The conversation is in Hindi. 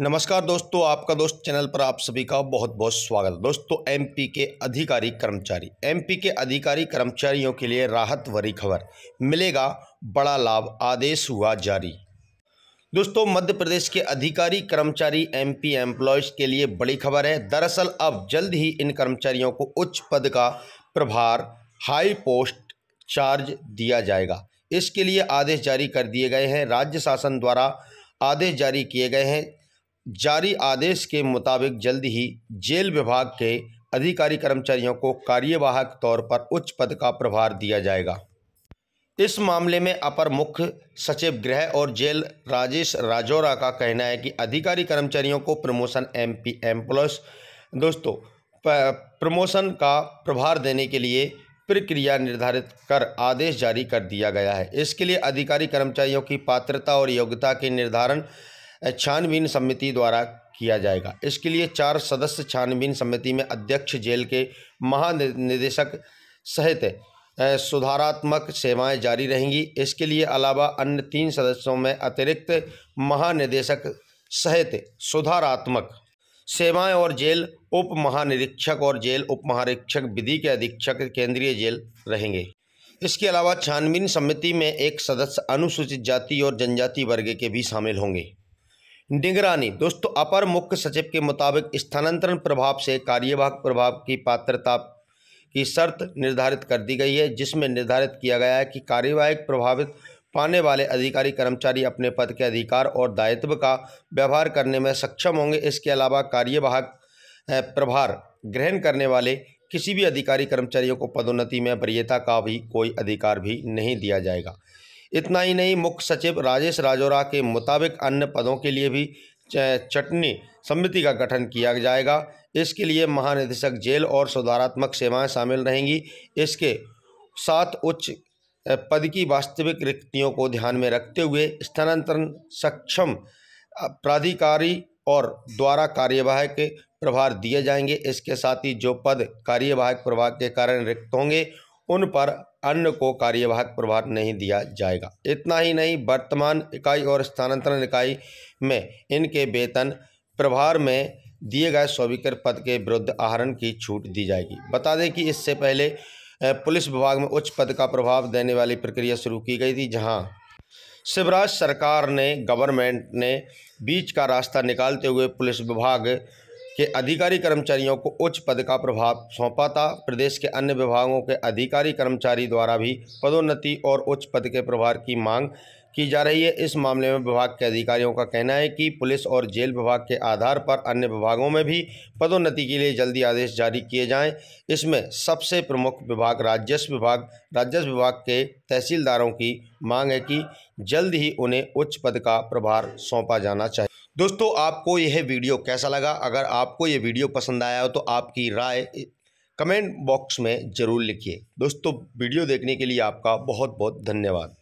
नमस्कार दोस्तों आपका दोस्त चैनल पर आप सभी का बहुत बहुत स्वागत है दोस्तों एमपी के अधिकारी कर्मचारी एमपी के अधिकारी कर्मचारियों के लिए राहत भरी खबर मिलेगा बड़ा लाभ आदेश हुआ जारी दोस्तों मध्य प्रदेश के अधिकारी कर्मचारी एमपी एम्प्लॉयज के लिए बड़ी खबर है दरअसल अब जल्द ही इन कर्मचारियों को उच्च पद का प्रभार हाई पोस्ट चार्ज दिया जाएगा इसके लिए आदेश जारी कर दिए गए हैं राज्य शासन द्वारा आदेश जारी किए गए हैं जारी आदेश के मुताबिक जल्द ही जेल विभाग के अधिकारी कर्मचारियों को कार्यवाहक तौर पर उच्च पद का प्रभार दिया जाएगा इस मामले में अपर मुख्य सचिव गृह और जेल राजेश राजौरा का कहना है कि अधिकारी कर्मचारियों को promotion M P M plus दोस्तों प्रमोशन का प्रभार देने के लिए प्रक्रिया निर्धारित कर आदेश जारी कर दिया गया है इसके लिए अधिकारी कर्मचारियों की पात्रता और योग्यता के निर्धारण छानबीन समिति द्वारा किया जाएगा इसके लिए चार सदस्य छानबीन समिति में अध्यक्ष जेल के महानिदेशक सहित सुधारात्मक सेवाएं जारी रहेंगी इसके लिए अलावा अन्य तीन सदस्यों में अतिरिक्त महानिदेशक सहित सुधारात्मक सेवाएं और जेल उप महानिरीक्षक और जेल उप महानिरीक्षक विधि के अधीक्षक केंद्रीय जेल रहेंगे इसके अलावा छानबीन समिति में एक सदस्य अनुसूचित जाति और जनजाति वर्ग के भी शामिल होंगे निगरानी दोस्तों अपर मुख्य सचिव के मुताबिक स्थानांतरण प्रभाव से कार्यवाहक प्रभाव की पात्रता की शर्त निर्धारित कर दी गई है जिसमें निर्धारित किया गया है कि कार्यवाहक प्रभावित पाने वाले अधिकारी कर्मचारी अपने पद के अधिकार और दायित्व का व्यवहार करने में सक्षम होंगे इसके अलावा कार्यवाहक प्रभार ग्रहण करने वाले किसी भी अधिकारी कर्मचारियों को पदोन्नति में वरीयता का भी कोई अधिकार भी नहीं दिया जाएगा इतना ही नहीं मुख्य सचिव राजेश राजौरा के मुताबिक अन्य पदों के लिए भी चटनी समिति का गठन किया जाएगा इसके लिए महानिदेशक जेल और सुधारात्मक सेवाएं शामिल रहेंगी इसके साथ उच्च पद की वास्तविक रिक्तियों को ध्यान में रखते हुए स्थानांतरण सक्षम प्राधिकारी और द्वारा कार्यवाहक प्रभार दिए जाएंगे इसके साथ ही जो पद कार्यवाहक प्रभाव के कारण रिक्त होंगे उन पर अन्य को कार्यवाहक प्रभार नहीं दिया जाएगा इतना ही नहीं वर्तमान इकाई और स्थानांतरण इकाई में इनके वेतन प्रभार में दिए गए स्वीकृत पद के विरुद्ध आहरण की छूट दी जाएगी बता दें कि इससे पहले पुलिस विभाग में उच्च पद का प्रभाव देने वाली प्रक्रिया शुरू की गई थी जहां शिवराज सरकार ने गवर्नमेंट ने बीच का रास्ता निकालते हुए पुलिस विभाग के अधिकारी कर्मचारियों को उच्च पद का प्रभाव सौंपा था प्रदेश के अन्य विभागों के अधिकारी कर्मचारी द्वारा भी पदोन्नति और उच्च पद के प्रभार की मांग की जा रही है इस मामले में विभाग के अधिकारियों का कहना है कि पुलिस और जेल विभाग के आधार पर अन्य विभागों में भी पदोन्नति के लिए जल्दी आदेश जारी किए जाएं इसमें सबसे प्रमुख विभाग राजस्व विभाग राजस्व विभाग के तहसीलदारों की मांग है कि जल्द ही उन्हें उच्च पद का प्रभार सौंपा जाना चाहिए दोस्तों आपको यह वीडियो कैसा लगा अगर आपको ये वीडियो पसंद आया हो तो आपकी राय कमेंट बॉक्स में ज़रूर लिखिए दोस्तों वीडियो देखने के लिए आपका बहुत बहुत धन्यवाद